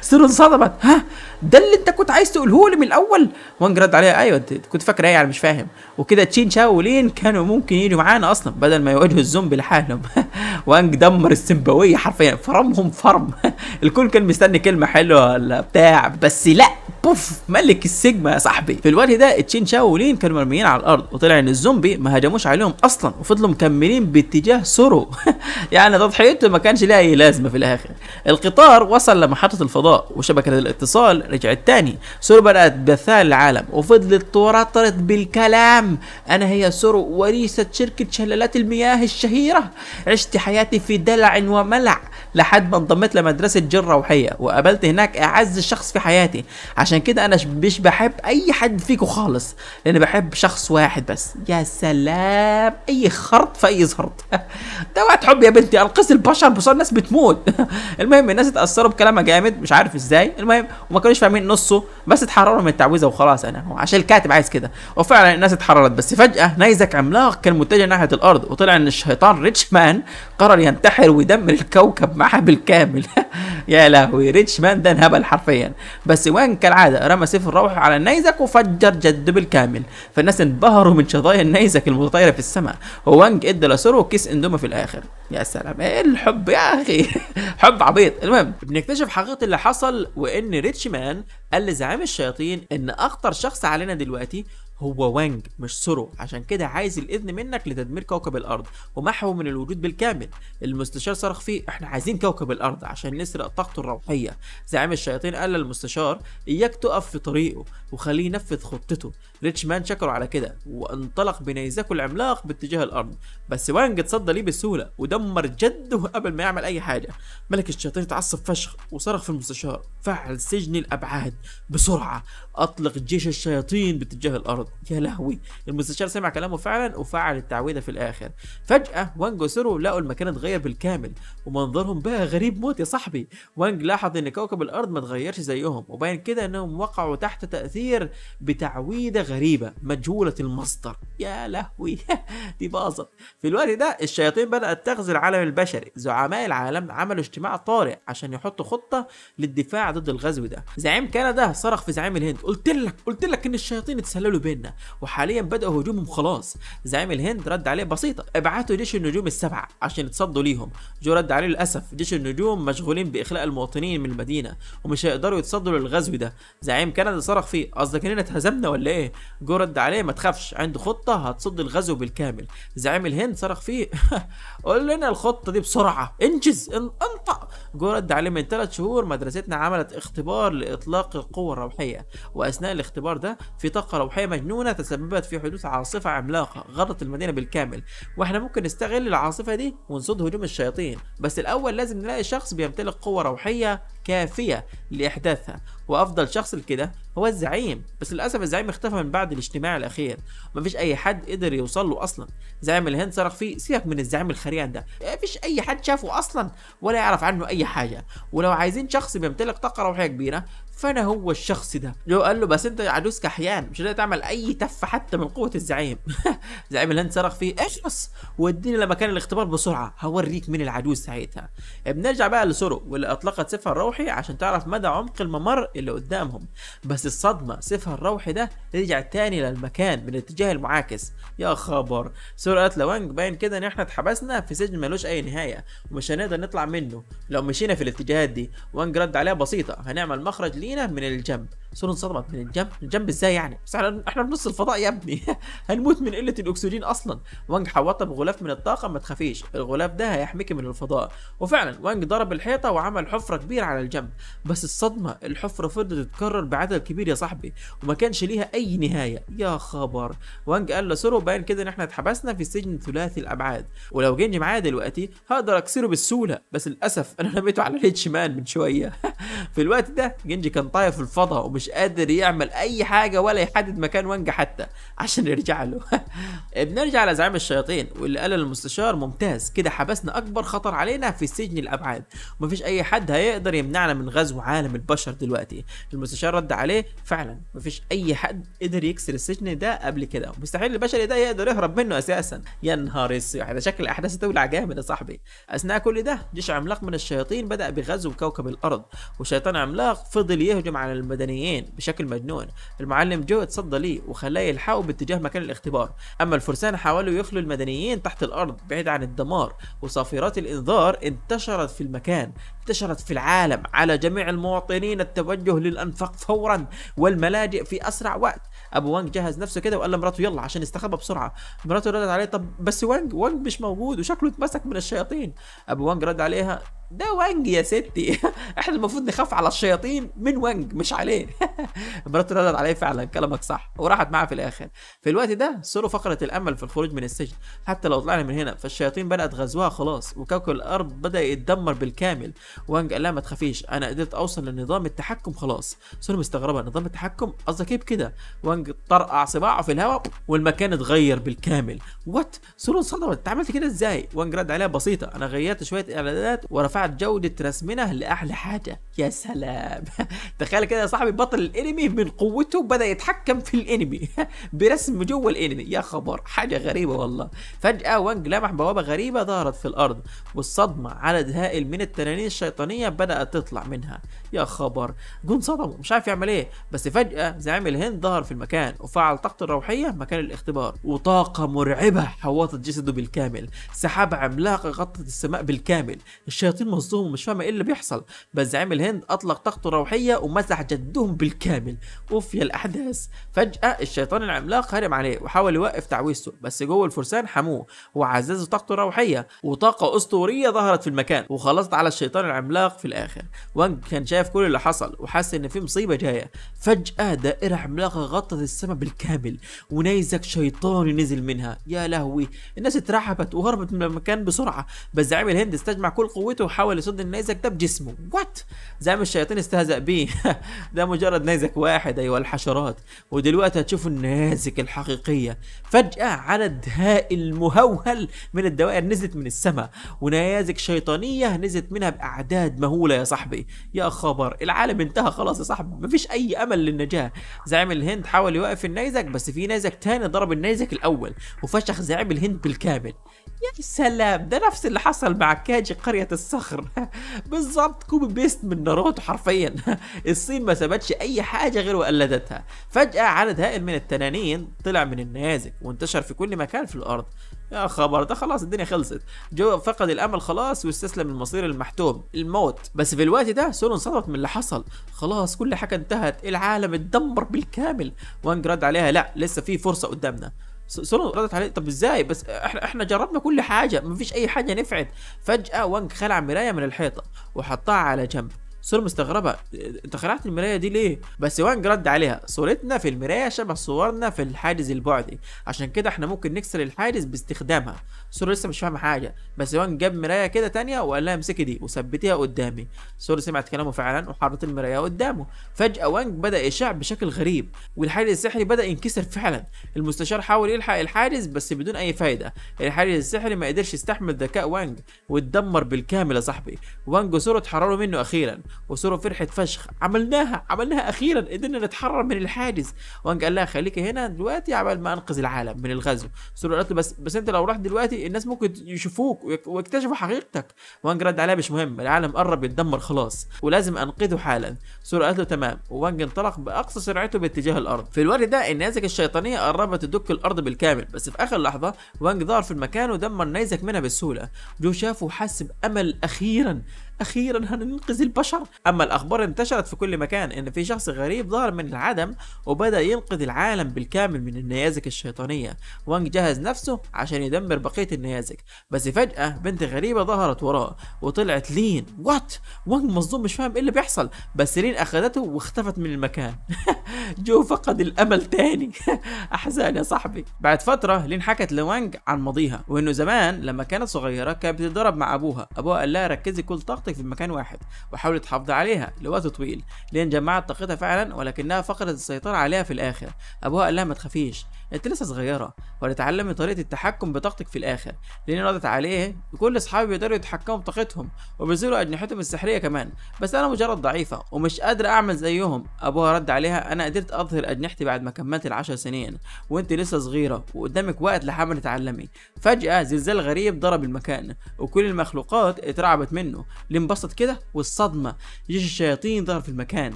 S1: سيرو <laughs> انصدمت ها ده اللي انت كنت عايز تقوله لي من الاول وانج رد عليها ايوه كنت فاكره ايه يعني مش فاهم وكده تشين شاو ولين كانوا ممكن يجوا معانا اصلا بدل ما يواجهوا الزومبي لحالهم <laughs> وانج دمر السمباويه حرفيا فرمهم فرم <laughs> الكل كان مستني كلمه حلوه ولا بتاع بس لا بوف ملك السيجما يا صاحبي في الوقت ده تشين شاو ولين كانوا مرميين على الارض وطلع ان الزومبي ما هجموش عليهم اصلا وفضلوا مكملين باتجاه سورو <laughs> يعني تضحيته ما كانش ليها اي لازمه في الاخر القطار وصل لمحطه الفضاء وشبكه الاتصال رجعت تاني سورو بدات بثال العالم وفضلت تورطرت بالكلام انا هي سورو وريثه شركه شلالات المياه الشهيره عشت حياتي في دلع وملع لحد ما انضميت لمدرسه جيل روحيه وقابلت هناك اعز الشخص في حياتي عشان كده انا مش بحب اي حد فيكم خالص لان بحب شخص واحد بس يا سلام اي خرط في اي زهرط <laughs> ده وقت حب يا بنتي انقذ البشر بصوا الناس بتموت <laughs> المهم الناس اتاثروا بكلامها جامد مش عارف ازاي المهم وما كانوش فاهمين نصه بس اتحرروا من التعويذه وخلاص انا عشان الكاتب عايز كده وفعلا الناس اتحررت بس فجاه نيزك عملاق كان متجه ناحيه الارض وطلع ان الشيطان ريتش مان قرر ينتحر ويدمر الكوكب مع معها بالكامل <laughs> يا لهوي ريتش مان ده انهبل حرفيا بس وان كالعاده رمى سيف الروح على النيزك وفجر جده بالكامل فالناس انبهروا من شظايا النيزك المتطايره في السماء ووانج ادى لسورو كيس اندومه في الاخر يا سلام ايه الحب يا اخي <laughs> حب عبيط المهم بنكتشف حقيقه اللي حصل وان ريتش مان قال لزعيم الشياطين ان اخطر شخص علينا دلوقتي هو وانج مش سورو عشان كده عايز الاذن منك لتدمير كوكب الارض ومحوه من الوجود بالكامل المستشار صرخ فيه احنا عايزين كوكب الارض عشان نسرق طاقته الروحيه زعيم الشياطين قال للمستشار اياك تقف في طريقه وخليه ينفذ خطته ريتش مان شكروا على كده وانطلق بنيزكه العملاق باتجاه الارض بس وانج اتصدى ليه بسهوله ودمر جده قبل ما يعمل اي حاجه ملك الشياطين اتعصب فشخ وصرخ في المستشار فعل سجن الابعاد بسرعه اطلق جيش الشياطين باتجاه الارض يا لهوي المستشار سمع كلامه فعلا وفعل التعويذه في الاخر فجاه وانج وسرو لقوا المكان اتغير بالكامل ومنظرهم بقى غريب موت يا صاحبي وانج لاحظ ان كوكب الارض ما اتغيرش زيهم وباين كده انهم وقعوا تحت تاثير بتعويذه غريبة مجهولة المصدر يا لهوي <laughs> دي باظت في الوقت ده الشياطين بدأت تغزو العالم البشري زعماء العالم عملوا اجتماع طارئ عشان يحطوا خطة للدفاع ضد الغزو ده زعيم كندا صرخ في زعيم الهند قلت لك قلت لك ان الشياطين اتسللوا بيننا وحاليا بدأوا هجومهم خلاص زعيم الهند رد عليه بسيطة ابعتوا جيش النجوم السبعة عشان يتصدوا ليهم جو رد عليه للأسف جيش النجوم مشغولين بإخلاء المواطنين من المدينة ومش هيقدروا يتصدوا للغزو ده زعيم كندا صرخ فيه قصدك اننا اتهزمنا ولا ايه جو رد عليه ما تخافش عنده خطه هتصد الغزو بالكامل زعيم الهند صرخ فيه <laughs> قول لنا الخطه دي بسرعه انجز انطق جو رد عليه من ثلاث شهور مدرستنا عملت اختبار لاطلاق القوه الروحيه واثناء الاختبار ده في طاقه روحيه مجنونه تسببت في حدوث عاصفه عملاقه غطت المدينه بالكامل واحنا ممكن نستغل العاصفه دي ونصد هجوم الشياطين بس الاول لازم نلاقي شخص بيمتلك قوه روحيه كافية لإحداثها وأفضل شخص لكده هو الزعيم بس للأسف الزعيم اختفى من بعد الاجتماع الأخير ومفيش أي حد قدر يوصل له أصلا زعيم الهند صرخ فيه سيبك من الزعيم الخريان ده مفيش أي حد شافه أصلا ولا يعرف عنه أي حاجة ولو عايزين شخص بيمتلك طاقة روحية كبيرة فانا هو الشخص ده جو قال له بس انت عجوز كحيان مش هتقدر تعمل اي تفه حتى من قوه الزعيم <laughs> زعيم اللي انت صرخ فيه بس وديني لمكان الاختبار بسرعه هوريك مين العجوز ساعتها إيه، بنرجع بقى لسورو واللي اطلقت سيفها الروحي عشان تعرف مدى عمق الممر اللي قدامهم بس الصدمه سيفها الروحي ده رجع تاني للمكان من الاتجاه المعاكس يا خبر سورو قالت لوانج باين كده ان احنا اتحبسنا في سجن ملوش اي نهايه ومش هنقدر نطلع منه لو مشينا في الاتجاهات دي وانج رد عليها بسيطه هنعمل مخرج خلينا من الجنب سون يعني انصدمت من الجنب الجنب ازاي يعني بس احنا بنص الفضاء يا ابني هنموت من قله الاكسجين اصلا وانج حوطها بغلاف من الطاقه ما تخافيش الغلاف ده هيحميكي من الفضاء وفعلا وانج ضرب الحيطه وعمل حفره كبيره على الجنب بس الصدمه الحفره فضلت تتكرر بعدد كبير يا صاحبي وما كانش ليها اي نهايه يا خبر وانج قال لسورو باين كده ان احنا اتحبسنا في سجن ثلاثي الابعاد ولو جنج معايا دلوقتي هقدر اكسره بالسهوله بس للاسف انا رميته على الهيتش مان من شويه <laughs> في الوقت ده جينجي كان طاير في الفضاء ومش مش قادر يعمل اي حاجه ولا يحدد مكان وانجا حتى عشان يرجع له <laughs> بنرجع لزعيم الشياطين واللي قال للمستشار ممتاز كده حبسنا اكبر خطر علينا في سجن الابعاد ومفيش اي حد هيقدر يمنعنا من غزو عالم البشر دلوقتي المستشار رد عليه فعلا مفيش اي حد قدر يكسر السجن ده قبل كده مستحيل البشري ده يقدر يهرب منه اساسا يا نهار اسود ده شكل الاحداث تولع جامد يا صاحبي اثناء كل ده جيش عملاق من الشياطين بدا بغزو كوكب الارض وشيطان عملاق فضل يهجم على المدنيين الاثنين بشكل مجنون المعلم جو اتصدى ليه وخلاه يلحقه باتجاه مكان الاختبار أما الفرسان حاولوا يخلوا المدنيين تحت الأرض بعيد عن الدمار وصافرات الإنذار انتشرت في المكان انتشرت في العالم على جميع المواطنين التوجه للأنفاق فورا والملاجئ في أسرع وقت أبو وانج جهز نفسه كده وقال لمراته يلا عشان يستخبى بسرعة مراته ردت عليه طب بس وانج وانج مش موجود وشكله اتمسك من الشياطين أبو وانج رد عليها ده وانج يا ستي <laughs> احنا المفروض نخاف على الشياطين من وانج مش عليه <laughs> مراته ردت عليه فعلا كلامك صح وراحت معاه في الاخر في الوقت ده سولو فقره الامل في الخروج من السجن حتى لو طلعنا من هنا فالشياطين بدات غزوها خلاص وكوكب الارض بدا يتدمر بالكامل وانج قال لها ما تخافيش انا قدرت اوصل لنظام التحكم خلاص سورو مستغربه نظام التحكم قصدك ايه بكده وانج طرقع صباعه في الهواء والمكان اتغير بالكامل وات سورو انصدمت انت عملت كده ازاي وانج رد عليها بسيطه انا غيرت شويه اعدادات ورفعت رفعت جودة رسمنا لأعلى حاجة يا سلام <laughs> تخيل كده يا صاحبي بطل الانمي من قوته بدأ يتحكم في الانمي <laughs> برسم جوه الانمي يا خبر حاجة غريبة والله فجأة وانج لمح بوابة غريبة ظهرت في الأرض والصدمة عدد هائل من التنانين الشيطانية بدأت تطلع منها يا خبر جون صدمه مش عارف يعمل ايه بس فجأة زعيم الهند ظهر في المكان وفعل طاقته الروحية مكان الاختبار وطاقة مرعبة حوطت جسده بالكامل سحابة عملاقة غطت السماء بالكامل الشياطين كتير منصوم ومش فاهمه ايه اللي بيحصل بس زعيم الهند اطلق طاقته الروحيه ومسح جدهم بالكامل اوف يا الاحداث فجاه الشيطان العملاق هرم عليه وحاول يوقف تعويذته بس جوه الفرسان حموه وعززوا طاقته الروحيه وطاقه اسطوريه ظهرت في المكان وخلصت على الشيطان العملاق في الاخر وانج كان شايف كل اللي حصل وحس ان في مصيبه جايه فجاه دائره عملاقه غطت السماء بالكامل ونيزك شيطاني نزل منها يا لهوي الناس اترعبت وهربت من المكان بسرعه بس زعيم الهند استجمع كل قوته وحاول يصد النيزك ده بجسمه وات زعيم الشياطين استهزأ بيه <laughs> ده مجرد نيزك واحد ايوه الحشرات ودلوقتي هتشوفوا النيزك الحقيقيه فجأة عدد الدهاء المهول من الدوائر نزلت من السماء ونيازك شيطانيه نزلت منها باعداد مهوله يا صاحبي يا خبر العالم انتهى خلاص يا صاحبي مفيش اي امل للنجاه زعيم الهند حاول يوقف النيزك بس في نيزك تاني ضرب النيزك الاول وفشخ زعيم الهند بالكامل يا سلام ده نفس اللي حصل مع كاجي قرية الصخر اخر <laughs> بالظبط كوبي بيست من ناروتو حرفيا <laughs> الصين ما سابتش اي حاجه غير وقلدتها فجاه عدد هائل من التنانين طلع من النيازك وانتشر في كل مكان في الارض يا خبر ده خلاص الدنيا خلصت جو فقد الامل خلاص واستسلم للمصير المحتوم الموت بس في الوقت ده سول انصدمت من اللي حصل خلاص كل حاجه انتهت العالم اتدمر بالكامل وانج رد عليها لا لسه في فرصه قدامنا سولو ردت عليه طب ازاي بس احنا احنا جربنا كل حاجه مفيش اي حاجه نفعت فجاه وانج خلع مرايه من الحيطه وحطها على جنب سولو مستغربة انت خلعت المراية دي ليه؟ بس وانج رد عليها صورتنا في المراية شبه صورنا في الحاجز البعدي عشان كده احنا ممكن نكسر الحاجز باستخدامها سور لسه مش فاهم حاجه بس يوان جاب مرايه كده تانية وقال لها امسكي دي وثبتيها قدامي سور سمعت كلامه فعلا وحطت المرايه قدامه فجاه وانج بدا يشع بشكل غريب والحاجز السحري بدا ينكسر فعلا المستشار حاول يلحق الحاجز بس بدون اي فايده الحاجز السحري ما قدرش يستحمل ذكاء وانج واتدمر بالكامل يا صاحبي وانج وسور اتحرروا منه اخيرا وسور فرحت فشخ عملناها عملناها اخيرا قدرنا نتحرر من الحاجز وانج قال لها خليكي هنا دلوقتي عبال ما انقذ العالم من الغزو سور قالت له بس بس انت لو رحت دلوقتي الناس ممكن يشوفوك ويكتشفوا حقيقتك وانج رد عليها مش مهم العالم قرب يتدمر خلاص ولازم انقذه حالا سورا قالت له تمام وانج انطلق باقصى سرعته باتجاه الارض في الوقت ده النيزك الشيطانيه قربت تدك الارض بالكامل بس في اخر لحظه وانج ظهر في المكان ودمر نيزك منها بسهوله جو شافه وحس بامل اخيرا اخيرا هننقذ البشر اما الاخبار انتشرت في كل مكان ان في شخص غريب ظهر من العدم وبدا ينقذ العالم بالكامل من النيازك الشيطانيه وانج جهز نفسه عشان يدمر بقيه النيازك بس فجاه بنت غريبه ظهرت وراه وطلعت لين وات وانج مصدوم مش فاهم ايه اللي بيحصل بس لين اخذته واختفت من المكان <laughs> جو فقد الامل تاني <laughs> احزان يا صاحبي بعد فتره لين حكت لوانج عن ماضيها وانه زمان لما كانت صغيره كانت بتتضرب مع ابوها ابوها قال لها ركزي كل طاقه طاقتك في مكان واحد وحاولي تحافظي عليها لوقت طويل لين جمعت طاقتها فعلا ولكنها فقدت السيطرة عليها في الآخر أبوها قال لها ما تخافيش أنت لسه صغيرة ولتعلمي طريقة التحكم بطاقتك في الآخر لين ردت عليه كل أصحابي بيقدروا يتحكموا بطاقتهم وبيزيلوا أجنحتهم السحرية كمان بس أنا مجرد ضعيفة ومش قادرة أعمل زيهم أبوها رد عليها أنا قدرت أظهر أجنحتي بعد ما كملت العشر سنين وأنت لسه صغيرة وقدامك وقت لحمل تتعلمي فجأة زلزال غريب ضرب المكان وكل المخلوقات اترعبت منه انبسط كده والصدمه جيش الشياطين ظهر في المكان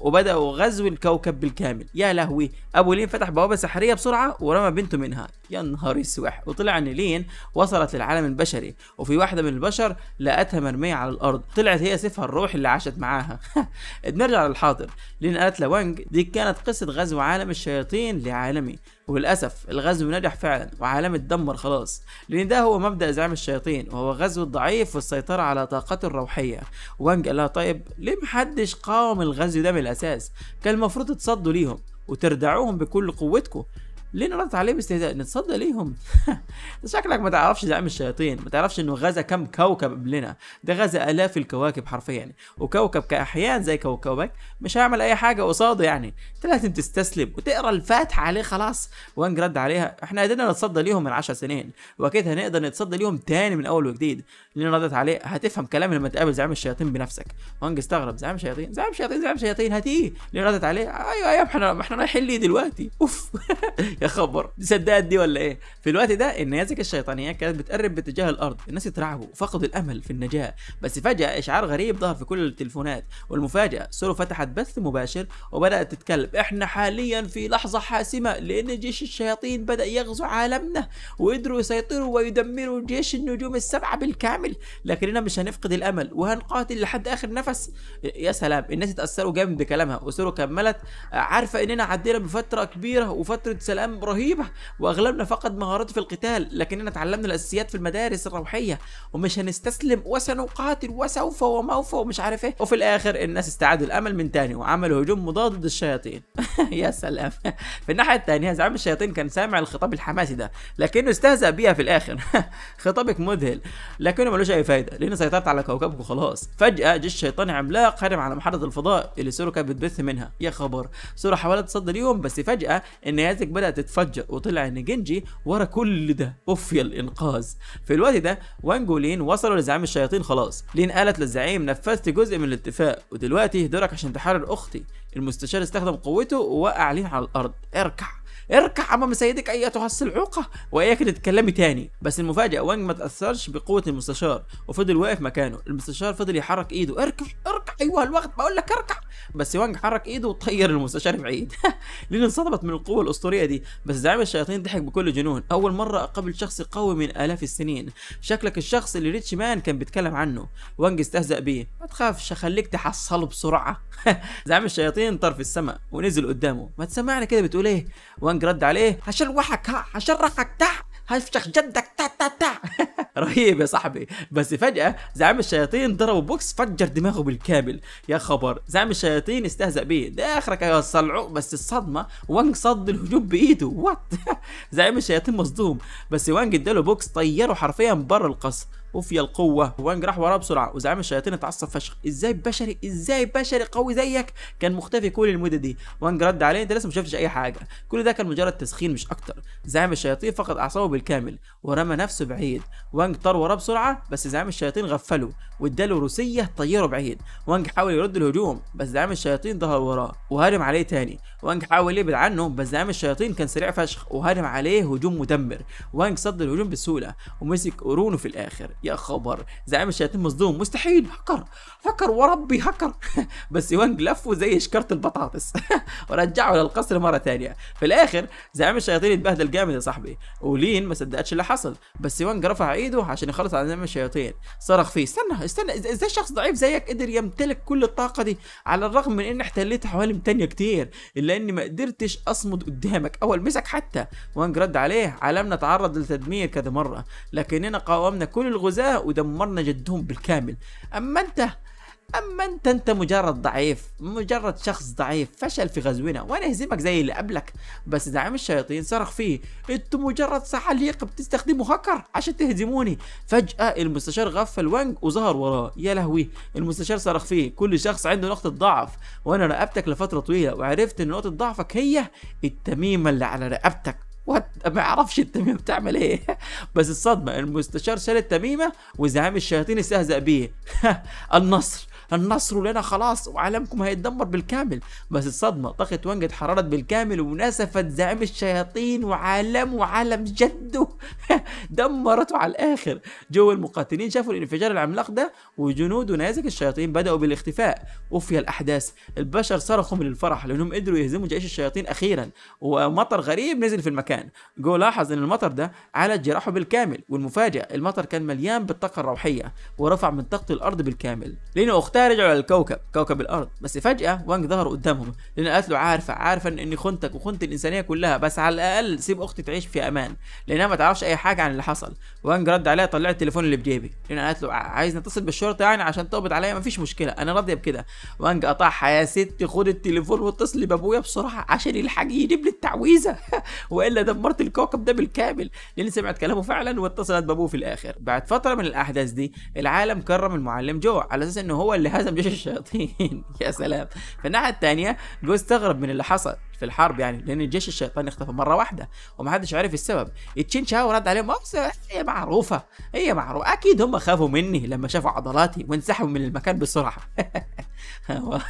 S1: وبداوا غزو الكوكب بالكامل يا لهوي ابو لين فتح بوابه سحريه بسرعه ورمى بنته منها يا نهار اسوح وطلع ان لين وصلت للعالم البشري وفي واحده من البشر لقتها مرميه على الارض طلعت هي سيفها الروح اللي عاشت معاها بنرجع <laughs> للحاضر لين قالت لوانج دي كانت قصه غزو عالم الشياطين لعالمي وللأسف الغزو نجح فعلا وعالم اتدمر خلاص لأن ده هو مبدأ زعيم الشياطين وهو غزو الضعيف والسيطرة على طاقته الروحية وانج قال لها طيب ليه محدش قاوم الغزو ده من الأساس كان المفروض تصدوا ليهم وتردعوهم بكل قوتكم ليه نردت عليه باستهزاء نتصدى ليهم <laughs> شكلك ما تعرفش زعيم الشياطين ما تعرفش انه غزا كم كوكب قبلنا ده غزا الاف الكواكب حرفيا يعني. وكوكب كاحيان زي كوكبك مش هيعمل اي حاجه قصاده يعني انت لازم تستسلم وتقرا الفاتحه عليه خلاص وانج رد عليها احنا قدرنا نتصدى ليهم من 10 سنين واكيد هنقدر نتصدى ليهم تاني من اول وجديد لين ردت عليه هتفهم كلامي لما تقابل زعيم الشياطين بنفسك وانج استغرب زعيم شياطين زعيم شياطين زعيم شياطين هاتيه لين ردت عليه ايوه ايوه احنا احنا رايحين ليه دلوقتي اوف <laughs> يا خبر دي سداد دي ولا ايه في الوقت ده النيازك الشيطانيه كانت بتقرب باتجاه الارض الناس اترعبوا وفقدوا الامل في النجاه بس فجاه اشعار غريب ظهر في كل التليفونات والمفاجاه سورو فتحت بث مباشر وبدات تتكلم احنا حاليا في لحظه حاسمه لان جيش الشياطين بدا يغزو عالمنا وقدروا يسيطروا ويدمروا جيش النجوم السبعه بالكامل لكننا مش هنفقد الامل وهنقاتل لحد اخر نفس يا سلام الناس اتاثروا جامد بكلامها وسورو كملت عارفه اننا عدينا بفتره كبيره وفتره سلام أحجام رهيبة وأغلبنا فقد مهاراته في القتال لكننا تعلمنا الأساسيات في المدارس الروحية ومش هنستسلم وسنقاتل وسوف وموفى ومش عارف إيه وفي الآخر الناس استعادوا الأمل من تاني وعملوا هجوم مضاد ضد الشياطين <laughs> يا سلام في الناحية الثانية زعيم الشياطين كان سامع الخطاب الحماسي ده لكنه استهزأ بيها في الآخر <laughs> خطابك مذهل لكنه ملوش أي فايدة لأن سيطرت على كوكبك وخلاص فجأة جيش شيطاني عملاق هرم على محطة الفضاء اللي سورو كانت بتبث منها يا خبر سورو حاولت تصد اليوم بس فجأة النيازك بدأت تتفجر وطلع ان جنجي ورا كل ده اوف يا الانقاذ في الوقت ده وانج ولين وصلوا لزعيم الشياطين خلاص لين قالت للزعيم نفذت جزء من الاتفاق ودلوقتي دورك عشان تحرر اختي المستشار استخدم قوته ووقع لين على الارض اركع اركع امام سيدك ايتها السلعوقه واياك تتكلمي تاني بس المفاجاه وانج ما تاثرش بقوه المستشار وفضل واقف مكانه المستشار فضل يحرك ايده اركع اركع ايوه الوقت بقول لك اركع بس وانج حرك ايده وطير المستشار بعيد <laughs> لين انصدمت من القوه الاسطوريه دي بس زعيم الشياطين ضحك بكل جنون اول مره اقابل شخص قوي من الاف السنين شكلك الشخص اللي ريتش مان كان بيتكلم عنه وانج استهزأ بيه ما تخافش اخليك تحصله بسرعه زعيم <laughs> الشياطين طار في السماء ونزل قدامه ما تسمعني كده بتقول ايه وانج وينج رد عليه وحك ها رقك تح هفشخ جدك تا تا تا رهيب يا صاحبي بس فجأة زعيم الشياطين ضربه بوكس فجر دماغه بالكامل يا خبر زعيم الشياطين استهزأ بيه ده اخرك صلعو بس الصدمة وانج صد الهجوم بايده وات <laughs> زعيم الشياطين مصدوم بس وانج اداله بوكس طيره حرفيا بره القصر اوف يا القوه وانج راح وراه بسرعه وزعيم الشياطين اتعصب فشخ ازاي بشري ازاي بشري قوي زيك كان مختفي كل المده دي وانج رد عليه انت لسه ما شفتش اي حاجه كل ده كان مجرد تسخين مش اكتر زعيم الشياطين فقد اعصابه بالكامل ورمى نفسه بعيد وانج طار وراه بسرعه بس زعيم الشياطين غفله واداله روسيه طيره بعيد وانج حاول يرد الهجوم بس زعيم الشياطين ظهر وراه وهرم عليه تاني وانج حاول يبعد عنه بس زعيم الشياطين كان سريع فشخ وهرم عليه هجوم مدمر وانج صد الهجوم بسهوله ومسك قرونه في الاخر يا خبر زعيم الشياطين مصدوم مستحيل هكر هكر وربي هكر <laughs> بس يوانج لفه زي شكارة البطاطس <laughs> ورجعه للقصر مرة ثانية في الآخر زعيم الشياطين اتبهدل جامد يا صاحبي ولين ما صدقتش اللي حصل بس يوانج رفع ايده عشان يخلص على زعيم الشياطين صرخ فيه استنى استنى ازاي شخص ضعيف زيك قدر يمتلك كل الطاقة دي على الرغم من اني احتليت عوالم ثانيه كتير الا اني ما قدرتش اصمد قدامك او المسك حتى وانج رد عليه عالمنا تعرض لتدمير كذا مرة لكننا قاومنا كل الغزو غزاة ودمرنا جدهم بالكامل أما أنت أما أنت أنت مجرد ضعيف مجرد شخص ضعيف فشل في غزونا وأنا اهزمك زي اللي قبلك بس زعيم الشياطين صرخ فيه انت مجرد سحاليق بتستخدموا هكر عشان تهزموني فجأة المستشار غفل وانج وظهر وراه يا لهوي المستشار صرخ فيه كل شخص عنده نقطة ضعف وأنا رقبتك لفترة طويلة وعرفت إن نقطة ضعفك هي التميمة اللي على رقبتك ما اعرفش التميمه بتعمل ايه <laughs> بس الصدمه المستشار شال التميمه وزعيم الشياطين استهزأ بيه <laughs> النصر النصر لنا خلاص وعالمكم هيتدمر بالكامل بس الصدمه طاقه وانج اتحررت بالكامل ونسفت زعيم الشياطين وعالمه وعالم جده <laughs> دمرته على الاخر جو المقاتلين شافوا الانفجار العملاق ده وجنود ونيازك الشياطين بداوا بالاختفاء وفي الاحداث البشر صرخوا من الفرح لانهم قدروا يهزموا جيش الشياطين اخيرا ومطر غريب نزل في المكان جو لاحظ ان المطر ده عالج جراحه بالكامل والمفاجاه المطر كان مليان بالطاقه الروحيه ورفع من طاقه الارض بالكامل لانه اختها حتى رجعوا على الكوكب كوكب الارض بس فجاه وانج ظهر قدامهم لان قالت له عارفه عارفه اني خنتك وخنت الانسانيه كلها بس على الاقل سيب اختي تعيش في امان لانها ما تعرفش اي حاجه عن اللي حصل وانج رد عليها طلع التليفون اللي بجيبي لان قالت له عايز نتصل بالشرطه يعني عشان تقبض عليا مفيش مشكله انا راضيه بكده وانج قطعها يا ستي خد التليفون واتصلي بابويا بسرعه عشان يلحق يجيب لي التعويذه <laughs> والا دمرت الكوكب ده بالكامل لان سمعت كلامه فعلا واتصلت بابوه في الاخر بعد فتره من الاحداث دي العالم كرم المعلم جو على اساس انه هو اللي هزم جيش الشياطين <laughs> يا سلام في الناحية الثانيه جو استغرب من اللي حصل في الحرب يعني لان الجيش الشيطاني اختفى مره واحده وما حدش عرف السبب تشين شاو رد عليهم هي معروفه هي معروفه اكيد هم خافوا مني لما شافوا عضلاتي وانسحبوا من المكان بسرعه <laughs>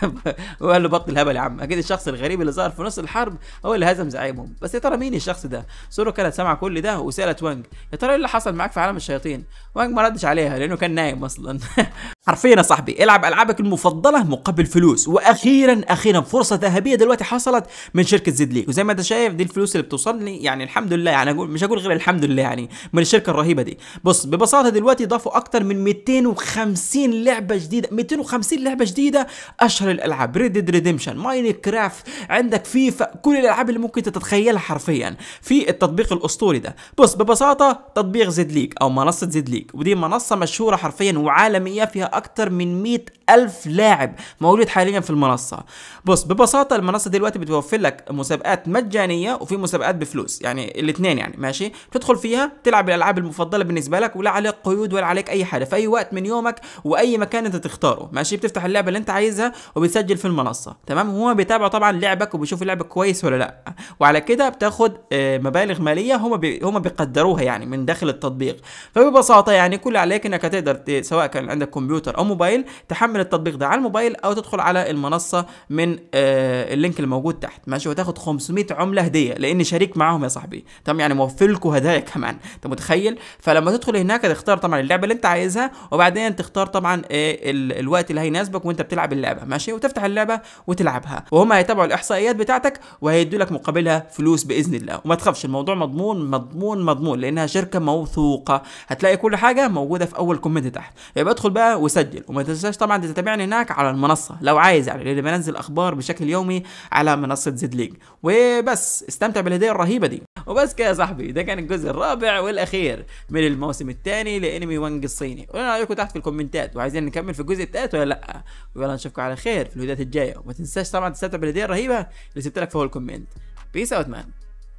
S1: وقال له بطل الهبل يا عم اكيد الشخص الغريب اللي ظهر في نص الحرب هو اللي هزم زعيمهم بس يا ترى مين الشخص ده سورو كانت سامعه كل ده وسالت وانج يا ترى ايه اللي حصل معاك في عالم الشياطين وانج ما ردش عليها لانه كان نايم اصلا <laughs> حرفيا يا صاحبي العب العابك المفضله مقابل فلوس واخيرا اخيرا فرصه ذهبيه دلوقتي حصلت من من شركه زد ليك وزي ما انت شايف دي الفلوس اللي بتوصلني يعني الحمد لله يعني اقول مش هقول غير الحمد لله يعني من الشركه الرهيبه دي بص ببساطه دلوقتي ضافوا اكتر من 250 لعبه جديده 250 لعبه جديده اشهر الالعاب ريد ديد ريديمشن ماين كرافت عندك فيفا كل الالعاب اللي ممكن تتخيلها حرفيا في التطبيق الاسطوري ده بص ببساطه تطبيق زد ليك او منصه زد ليك ودي منصه مشهوره حرفيا وعالميه فيها اكتر من 100 ألف لاعب موجود حاليا في المنصة بص ببساطة المنصة دلوقتي بتوفر لك مسابقات مجانية وفي مسابقات بفلوس يعني الاثنين يعني ماشي بتدخل فيها تلعب الألعاب المفضلة بالنسبة لك ولا عليك قيود ولا عليك أي حاجة في أي وقت من يومك وأي مكان أنت تختاره ماشي بتفتح اللعبة اللي أنت عايزها وبتسجل في المنصة تمام هما بيتابعوا طبعا لعبك وبيشوفوا اللعبة كويس ولا لا وعلى كده بتاخد آه، مبالغ مالية هما بي هما بيقدروها يعني من داخل التطبيق فببساطة يعني كل عليك انك هتقدر سواء كان عندك كمبيوتر او موبايل تحمل من التطبيق ده على الموبايل او تدخل على المنصه من آه اللينك الموجود تحت ماشي وتاخد 500 عمله هديه لان شريك معاهم يا صاحبي تمام يعني موفر لكم هدايا <laughs> كمان انت متخيل فلما تدخل هناك تختار طبعا اللعبه اللي انت عايزها وبعدين تختار طبعا آه، الوقت اللي هيناسبك وانت بتلعب اللعبه ماشي وتفتح اللعبه وتلعبها وهم هيتابعوا الاحصائيات بتاعتك وهيدوا لك مقابلها فلوس باذن الله وما تخافش الموضوع مضمون مضمون مضمون لانها شركه موثوقه هتلاقي كل حاجه موجوده في اول كومنت تحت يبقى ادخل بقى وسجل وما تنساش طبعا عايز تتابعني هناك على المنصه لو عايز يعني لأني بنزل اخبار بشكل يومي على منصه زد ليج وبس استمتع بالهديه الرهيبه دي وبس كده يا صاحبي ده كان الجزء الرابع والاخير من الموسم الثاني لانمي وانج الصيني قولوا رايكم تحت في الكومنتات وعايزين نكمل في الجزء الثالث ولا لا ويلا نشوفكم على خير في الفيديوهات الجايه وما تنساش طبعا تستمتع بالهديه الرهيبه اللي سبت لك فوق الكومنت بيس اوت مان